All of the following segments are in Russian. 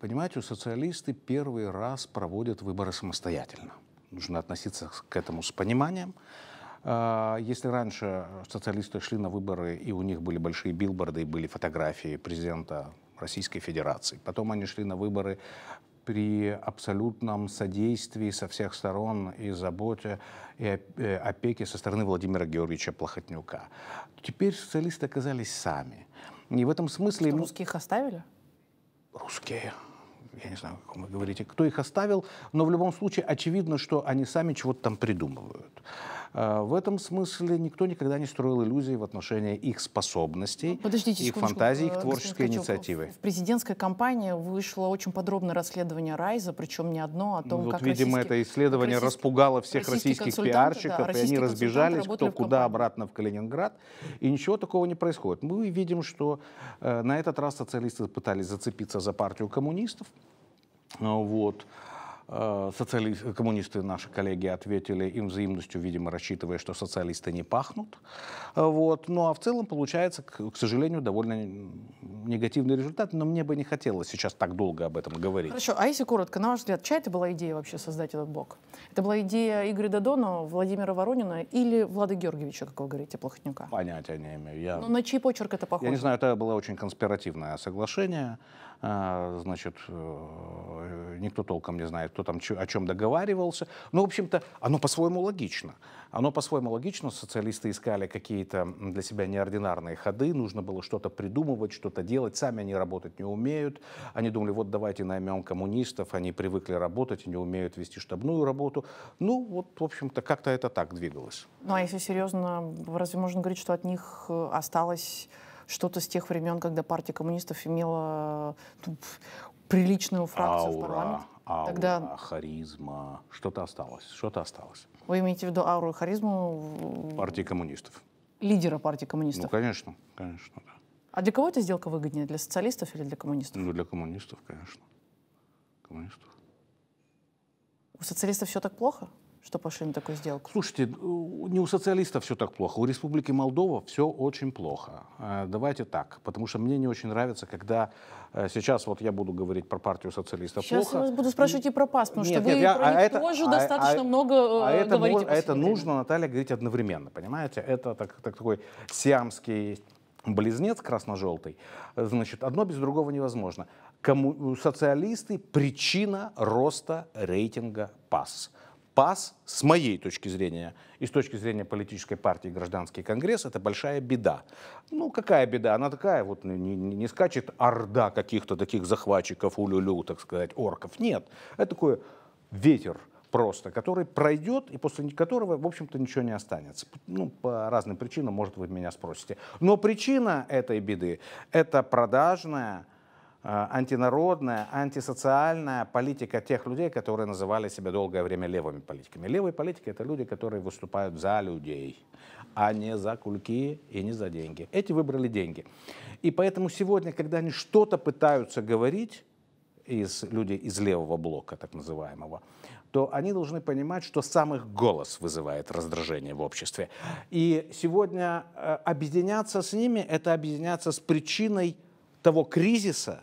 Понимаете, социалисты первый раз проводят выборы самостоятельно. Нужно относиться к этому с пониманием. А, если раньше социалисты шли на выборы, и у них были большие билборды, и были фотографии президента Российской Федерации, потом они шли на выборы при абсолютном содействии со всех сторон и заботе и э, опеке со стороны Владимира Георгиевича Плохотнюка. Теперь социалисты оказались сами. И в этом смысле... Что, русских оставили? Русские я не знаю, о каком вы говорите, кто их оставил, но в любом случае очевидно, что они сами чего-то там придумывают. Э, в этом смысле никто никогда не строил иллюзий в отношении их способностей, ну, Подождите, их фантазии, их э, творческой Ткачев, инициативы. В президентской кампании вышло очень подробное расследование Райза, причем не одно, а о том, ну, вот, как видимо, это исследование распугало всех российских, пиарщиков, да, и они разбежались кто куда, обратно в Калининград, и ничего такого не происходит. Мы видим, что э, на этот раз социалисты пытались зацепиться за партию коммунистов, Ну вот, Э, социали... Э, коммунисты, наши коллеги, ответили им взаимностью, видимо, рассчитывая, что социалисты не пахнут. Э, вот. Ну а в целом получается, к, к сожалению, довольно негативный результат, но мне бы не хотелось сейчас так долго об этом говорить. Хорошо, а если коротко, на ваш взгляд, чья это была идея вообще создать этот блок? Это была идея Игоря Додона, Владимира Воронина или Влада Георгиевича, как вы говорите, плохотняка? Понятия не имею. Я... Ну на чей почерк это похоже? Я не знаю, это было очень конспиративное соглашение. Значит, никто толком не знает, кто там о чем договаривался. ну в общем-то, оно по-своему логично. Оно по-своему логично. Социалисты искали какие-то для себя неординарные ходы. Нужно было что-то придумывать, что-то делать. Сами они работать не умеют. Они думали, вот давайте наймем коммунистов. Они привыкли работать они умеют вести штабную работу. Ну, вот, в общем-то, как-то это так двигалось. Ну, а если серьезно, разве можно говорить, что от них э, осталось что-то с тех времен, когда партия коммунистов имела э, ну, приличную фракцию Аура. в а, парламенте? аура, Тогда... харизма. Что-то осталось, что-то осталось. Вы имеете в виду ауру и харизму? Партии коммунистов. Лидера партии коммунистов? Ну, конечно, конечно, да. А для кого эта сделка выгоднее? Для социалистов или для коммунистов? Ну, для коммунистов, конечно. Коммунистов. У социалистов все так плохо? что пошли на такую сделку? Слушайте, не у социалистов все так плохо, у Республики Молдова все очень плохо. А, давайте так, потому что мне не очень нравится, когда э, сейчас вот я буду говорить про партию социалистов сейчас плохо. Сейчас я буду спрашивать и про ПАС, потому нет, что нет, вы я, а про а них это, тоже а, достаточно а, много а э, говорите. Это, мож, а это нужно, Наталья, говорить одновременно, понимаете? Это так, так, такой сиамский близнец красно-желтый, значит, одно без другого невозможно. Кому, социалисты – причина роста рейтинга ПАС спас, с моей точки зрения, и с точки зрения политической партии «Гражданский конгресс», это большая беда. Ну, какая беда? Она такая, вот ну, не, не, не скачет орда каких-то таких захватчиков, улюлю, так сказать, орков. Нет, это такой ветер просто, который пройдет и после которого, в общем-то, ничего не останется. Ну, по разным причинам, может, вы меня спросите. Но причина этой беды – это продажная Э, антинародная, антисоциальная политика тех людей, которые называли себя долгое время левыми политиками. Левые политики — это люди, которые выступают за людей, а не за кульки и не за деньги. Эти выбрали деньги. И поэтому сегодня, когда они что-то пытаются говорить, из, люди из левого блока, так называемого, то они должны понимать, что сам их голос вызывает раздражение в обществе. И сегодня э, объединяться с ними — это объединяться с причиной того кризиса,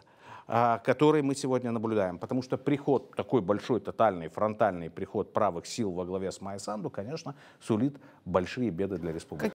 а, который мы сегодня наблюдаем. Потому что приход, такой большой тотальный фронтальный приход правых сил во главе с Майя Санду, конечно, сулит большие беды для республики.